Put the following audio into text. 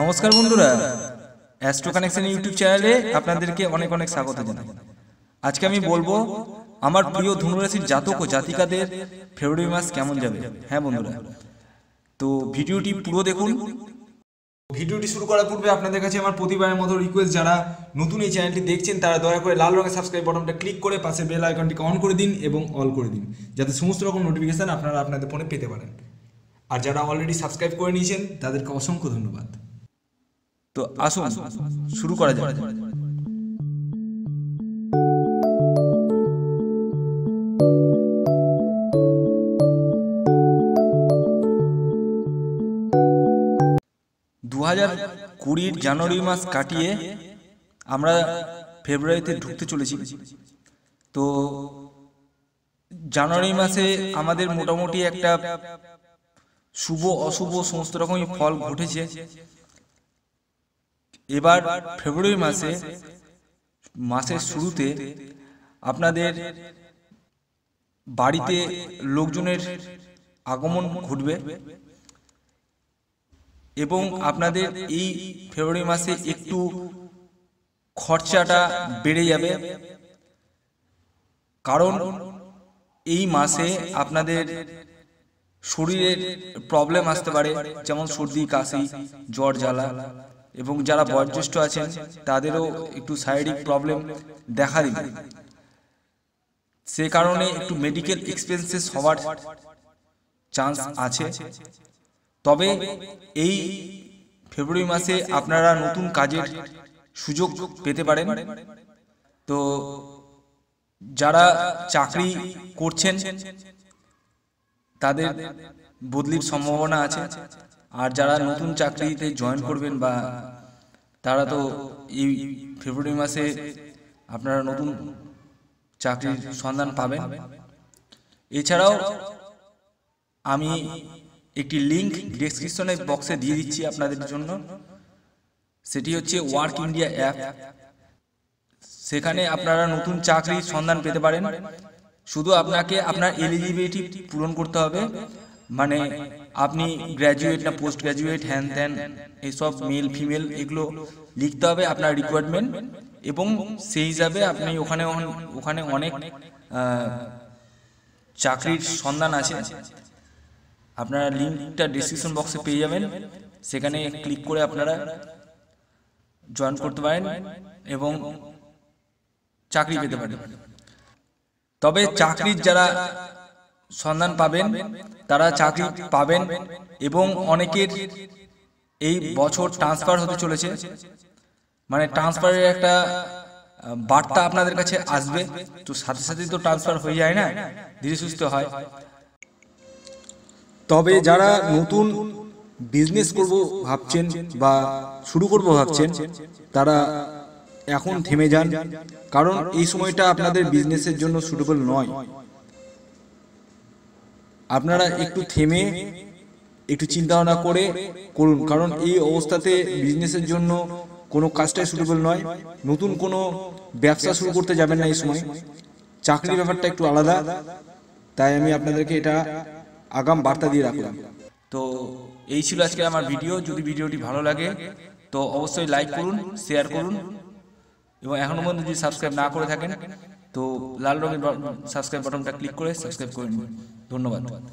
নমস্কার বন্ধুরা astro connection YouTube চ্যানেলে আপনাদেরকে অনেক অনেক স্বাগত জানাই আজকে আমি বলবো আমার প্রিয় ধনুরাশির জাতক ও জাতিকাদের ফেব্রুয়ারি মাস কেমন যাবে হ্যাঁ বন্ধুরা তো ভিডিওটি পুরো দেখুন ভিডিওটি শুরু করার পূর্বে আপনাদের কাছে আমার প্রতিবারের মতো রিকোয়েস্ট যারা নতুন এই চ্যানেলটি দেখছেন তারা দয়া করে লাল রঙের সাবস্ক্রাইব বাটনটা ক্লিক করে পাশে বেল আইকনটিকে অন করে দিন এবং অল করে দিন যাতে সমস্ত রকম নোটিফিকেশান আপনারা আপনাদের ফোনে পেতে পারেন আর যারা অলরেডি সাবস্ক্রাইব করে নিয়েছেন তাদেরকে অসংখ্য ধন্যবাদ তো আসুন শুরু করা যাক দু হাজার কুড়ির জানুয়ারি মাস কাটিয়ে আমরা ফেব্রুয়ারিতে ঢুকতে চলেছি তো জানুয়ারি মাসে আমাদের মোটামুটি একটা শুভ অশুভ সমস্ত রকমই ফল ঘটেছে এবার ফেব্রুয়ারি মাসে মাসের শুরুতে আপনাদের বাড়িতে লোকজনের আগমন ঘটবে এবং আপনাদের এই ফেব্রুয়ারি মাসে একটু খরচাটা বেড়ে যাবে কারণ এই মাসে আপনাদের শরীরের প্রবলেম আসতে পারে যেমন সর্দি কাশি জ্বর জ্বালা এবং যারা বয়োজ্যেষ্ঠ আছেন তাদেরও একটু শারীরিক প্রবলেম দেখা দিবে সে কারণে একটু মেডিকেল এক্সপেন্সেস হওয়ার চান্স আছে তবে এই ফেব্রুয়ারি মাসে আপনারা নতুন কাজের সুযোগ পেতে পারেন তো যারা চাকরি করছেন তাদের বদলির সম্ভাবনা আছে আর যারা নতুন চাকরিতে জয়েন করবেন বা তারা তো এই ফেব্রুয়ারি মাসে আপনারা নতুন চাকরির সন্ধান পাবেন এছাড়াও আমি একটি লিঙ্ক ডিসক্রিপশনের বক্সে দিয়ে দিচ্ছি আপনাদের জন্য সেটি হচ্ছে ওয়ার্ক ইন্ডিয়া অ্যাপ সেখানে আপনারা নতুন চাকরির সন্ধান পেতে পারেন শুধু আপনাকে আপনার এলিজিবিলিটি পূরণ করতে হবে মানে আপনি গ্র্যাজুয়েট না পোস্ট গ্র্যাজুয়েট হ্যান ত্যান এসব মেল ফিমেল এগুলো লিখতে হবে আপনার রিকোয়ারমেন্ট এবং সেই হিসাবে আপনি ওখানে ওখানে অনেক চাকরির সন্ধান আছে আপনারা লিঙ্কটা ডিসক্রিপশন বক্সে পেয়ে যাবেন সেখানে ক্লিক করে আপনারা জয়েন করতে পারেন এবং চাকরি পেতে পারেন তবে চাকরির যারা সন্ধান পাবেন তারা চাকরি পাবেন এবং অনেকের এই বছর ট্রান্সফার হতে চলেছে মানে ট্রান্সফারের একটা বার্তা আপনাদের কাছে আসবে তো সাথে সাথে তো ট্রান্সফার হয়ে যায় না ধীরে সুস্থ হয় তবে যারা নতুন বিজনেস করব ভাবছেন বা শুরু করব ভাবছেন তারা এখন থেমে যান কারণ এই সময়টা আপনাদের বিজনেসের জন্য সুটেবল নয় আপনারা একটু থেমে একটু চিন্তা ভাবনা করে করুন কারণ এই অবস্থাতে বিজনেসের জন্য কোনো কাজটাই সুটেবল নয় নতুন কোনো ব্যবসা শুরু করতে যাবেন না এই সময় চাকরি ব্যাপারটা একটু আলাদা তাই আমি আপনাদেরকে এটা আগাম বার্তা দিয়ে রাখলাম তো এই ছিল আজকে আমার ভিডিও যদি ভিডিওটি ভালো লাগে তো অবশ্যই লাইক করুন শেয়ার করুন এবং এখনও পর্যন্ত যদি সাবস্ক্রাইব না করে থাকেন তো লাল রঙের সাবস্ক্রাইব বাটনটা ক্লিক করে সাবস্ক্রাইব করে নিন ধন্যবাদ